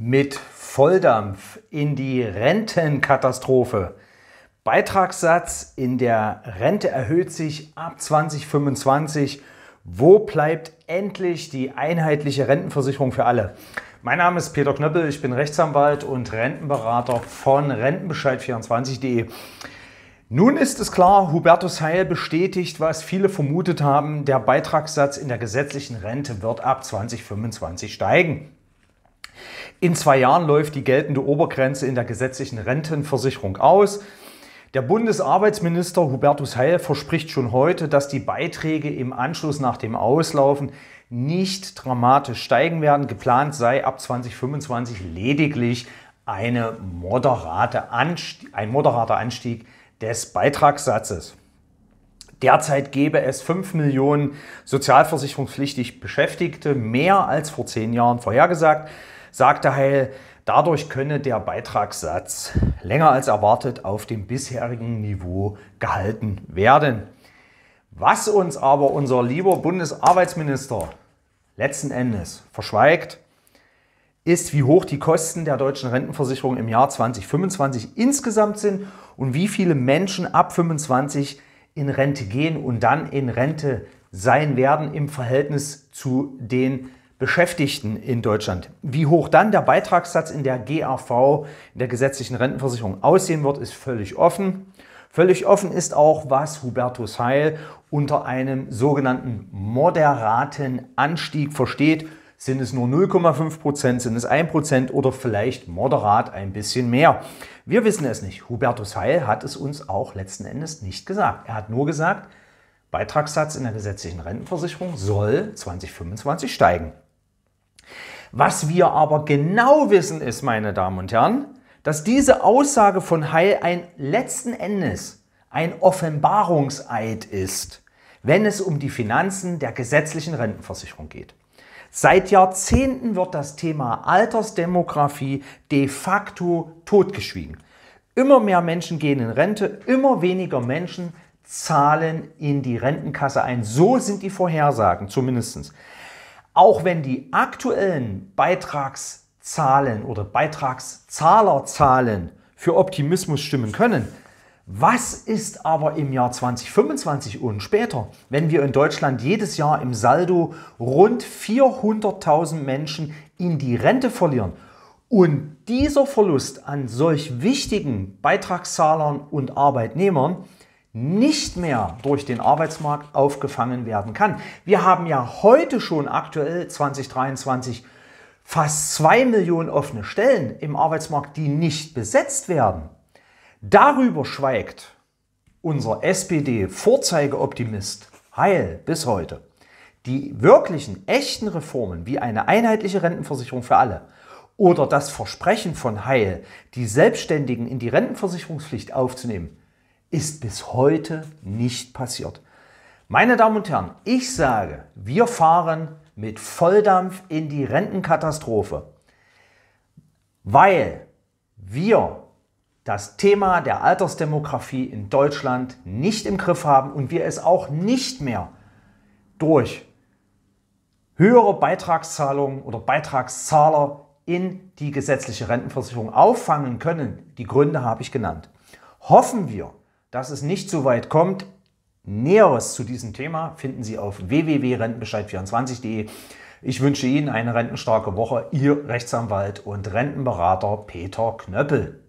Mit Volldampf in die Rentenkatastrophe. Beitragssatz in der Rente erhöht sich ab 2025. Wo bleibt endlich die einheitliche Rentenversicherung für alle? Mein Name ist Peter Knöppel, ich bin Rechtsanwalt und Rentenberater von Rentenbescheid24.de. Nun ist es klar, Hubertus Heil bestätigt, was viele vermutet haben, der Beitragssatz in der gesetzlichen Rente wird ab 2025 steigen. In zwei Jahren läuft die geltende Obergrenze in der gesetzlichen Rentenversicherung aus. Der Bundesarbeitsminister Hubertus Heil verspricht schon heute, dass die Beiträge im Anschluss nach dem Auslaufen nicht dramatisch steigen werden. Geplant sei ab 2025 lediglich eine moderate Anstieg, ein moderater Anstieg des Beitragssatzes. Derzeit gäbe es 5 Millionen sozialversicherungspflichtig Beschäftigte, mehr als vor zehn Jahren vorhergesagt sagte Heil, dadurch könne der Beitragssatz länger als erwartet auf dem bisherigen Niveau gehalten werden. Was uns aber unser lieber Bundesarbeitsminister letzten Endes verschweigt, ist, wie hoch die Kosten der deutschen Rentenversicherung im Jahr 2025 insgesamt sind und wie viele Menschen ab 25 in Rente gehen und dann in Rente sein werden im Verhältnis zu den Beschäftigten in Deutschland. Wie hoch dann der Beitragssatz in der GAV, in der gesetzlichen Rentenversicherung, aussehen wird, ist völlig offen. Völlig offen ist auch, was Hubertus Heil unter einem sogenannten moderaten Anstieg versteht. Sind es nur 0,5 Prozent, sind es 1 Prozent oder vielleicht moderat ein bisschen mehr? Wir wissen es nicht. Hubertus Heil hat es uns auch letzten Endes nicht gesagt. Er hat nur gesagt, Beitragssatz in der gesetzlichen Rentenversicherung soll 2025 steigen. Was wir aber genau wissen ist, meine Damen und Herren, dass diese Aussage von Heil ein letzten Endes ein Offenbarungseid ist, wenn es um die Finanzen der gesetzlichen Rentenversicherung geht. Seit Jahrzehnten wird das Thema Altersdemografie de facto totgeschwiegen. Immer mehr Menschen gehen in Rente, immer weniger Menschen zahlen in die Rentenkasse ein. So sind die Vorhersagen zumindestens. Auch wenn die aktuellen Beitragszahlen oder Beitragszahlerzahlen für Optimismus stimmen können, was ist aber im Jahr 2025 und später, wenn wir in Deutschland jedes Jahr im Saldo rund 400.000 Menschen in die Rente verlieren? Und dieser Verlust an solch wichtigen Beitragszahlern und Arbeitnehmern nicht mehr durch den Arbeitsmarkt aufgefangen werden kann. Wir haben ja heute schon aktuell 2023 fast zwei Millionen offene Stellen im Arbeitsmarkt, die nicht besetzt werden. Darüber schweigt unser SPD-Vorzeigeoptimist Heil bis heute. Die wirklichen, echten Reformen wie eine einheitliche Rentenversicherung für alle oder das Versprechen von Heil, die Selbstständigen in die Rentenversicherungspflicht aufzunehmen, ist bis heute nicht passiert. Meine Damen und Herren, ich sage, wir fahren mit Volldampf in die Rentenkatastrophe, weil wir das Thema der Altersdemografie in Deutschland nicht im Griff haben und wir es auch nicht mehr durch höhere Beitragszahlungen oder Beitragszahler in die gesetzliche Rentenversicherung auffangen können. Die Gründe habe ich genannt. Hoffen wir, dass es nicht so weit kommt. Näheres zu diesem Thema finden Sie auf www.rentenbescheid24.de. Ich wünsche Ihnen eine rentenstarke Woche. Ihr Rechtsanwalt und Rentenberater Peter Knöppel.